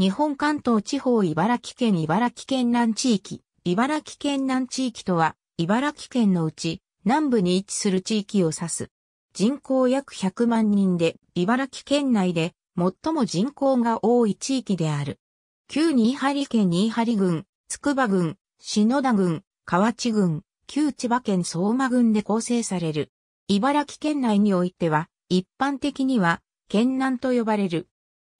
日本関東地方茨城県茨城県南地域、茨城県南地域とは、茨城県のうち南部に位置する地域を指す。人口約100万人で、茨城県内で最も人口が多い地域である。旧新張県新張郡、筑波郡、篠田郡、河内郡、旧千葉県相馬郡で構成される。茨城県内においては、一般的には、県南と呼ばれる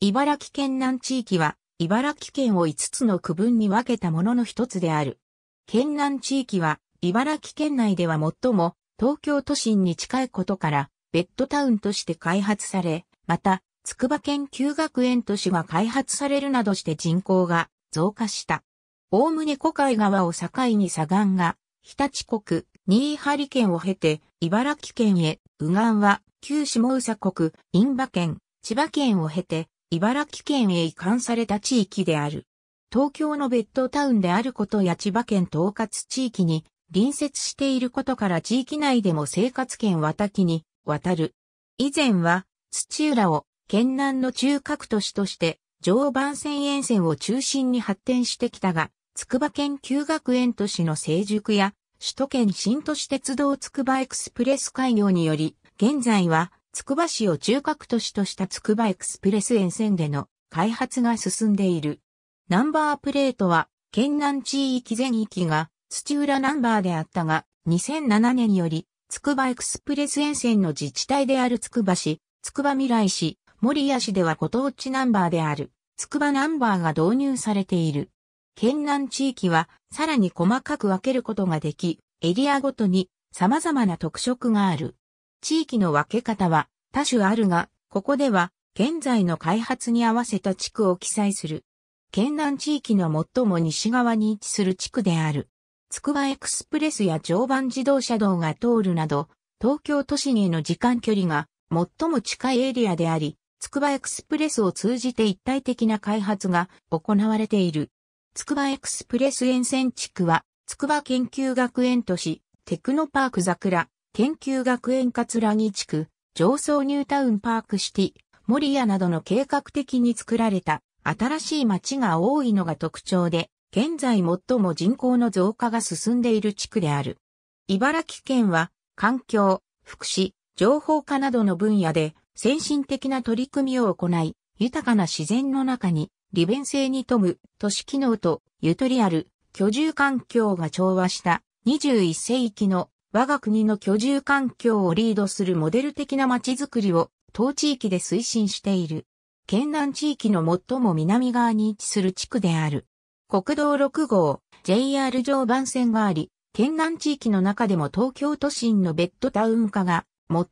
茨城県南地域は、茨城県を5つの区分に分けたものの一つである。県南地域は、茨城県内では最も、東京都心に近いことから、ベッドタウンとして開発され、また、筑波県旧学園都市が開発されるなどして人口が増加した。おおむね古海側を境に左岸が、日立国、新張県を経て、茨城県へ、右岸は、旧下宇佐国、印馬県、千葉県を経て、茨城県へ移管された地域である。東京のベッドタウンであることや千葉県統括地域に隣接していることから地域内でも生活圏は多岐に渡る。以前は土浦を県南の中核都市として常磐線沿線を中心に発展してきたが、筑波県旧学園都市の成熟や首都圏新都市鉄道筑波エクスプレス開業により、現在はつくば市を中核都市としたつくばエクスプレス沿線での開発が進んでいる。ナンバープレートは、県南地域全域が土浦ナンバーであったが、2007年より、つくばエクスプレス沿線の自治体であるつくば市、つくば未来市、守谷市ではご当地ナンバーである、つくばナンバーが導入されている。県南地域は、さらに細かく分けることができ、エリアごとに様々な特色がある。地域の分け方は多種あるが、ここでは現在の開発に合わせた地区を記載する。県南地域の最も西側に位置する地区である。つくばエクスプレスや常磐自動車道が通るなど、東京都心への時間距離が最も近いエリアであり、つくばエクスプレスを通じて一体的な開発が行われている。つくばエクスプレス沿線地区は、つくば研究学園都市、テクノパーク桜、研究学園葛木地区、上層ニュータウンパークシティ、森屋などの計画的に作られた新しい町が多いのが特徴で、現在最も人口の増加が進んでいる地区である。茨城県は環境、福祉、情報化などの分野で先進的な取り組みを行い、豊かな自然の中に利便性に富む都市機能とゆとりある居住環境が調和した21世紀の我が国の居住環境をリードするモデル的な街づくりを当地域で推進している。県南地域の最も南側に位置する地区である。国道6号、JR 常磐線があり、県南地域の中でも東京都心のベッドタウン化が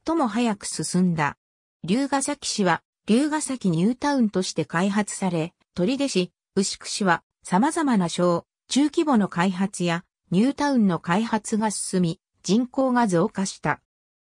最も早く進んだ。龍ヶ崎市は龍ヶ崎ニュータウンとして開発され、取出市、牛久市は様々な小、中規模の開発やニュータウンの開発が進み、人口が増加した。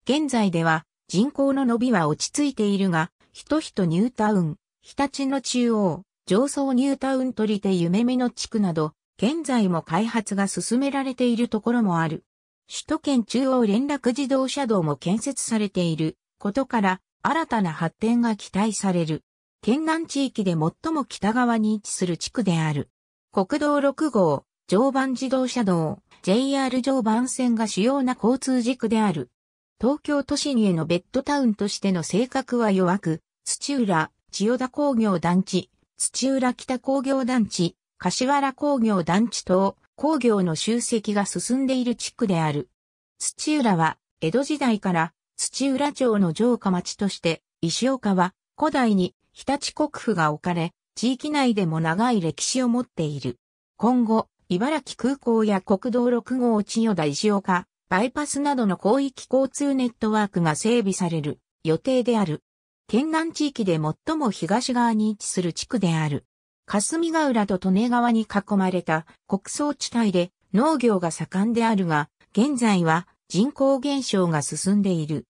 現在では人口の伸びは落ち着いているが、人トニュータウン、日立の中央、上層ニュータウン取り手夢見の地区など、現在も開発が進められているところもある。首都圏中央連絡自動車道も建設されていることから、新たな発展が期待される。県南地域で最も北側に位置する地区である。国道6号、常磐自動車道、JR 常磐線が主要な交通軸である。東京都心へのベッドタウンとしての性格は弱く、土浦、千代田工業団地、土浦北工業団地、柏原工業団地等、工業の集積が進んでいる地区である。土浦は、江戸時代から、土浦町の城下町として、石岡は、古代に、日立国府が置かれ、地域内でも長い歴史を持っている。今後、茨城空港や国道6号千代田石岡、バイパスなどの広域交通ネットワークが整備される予定である。県南地域で最も東側に位置する地区である。霞ヶ浦と利根川に囲まれた国葬地帯で農業が盛んであるが、現在は人口減少が進んでいる。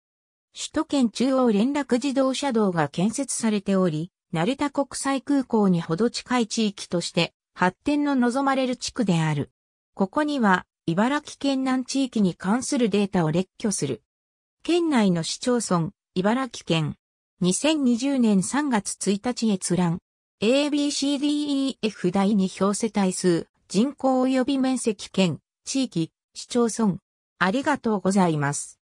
首都圏中央連絡自動車道が建設されており、成田国際空港にほど近い地域として発展の望まれる地区である。ここには、茨城県南地域に関するデータを列挙する。県内の市町村、茨城県、2020年3月1日閲覧、ABCDEF 第二表世帯数、人口及び面積県、地域、市町村。ありがとうございます。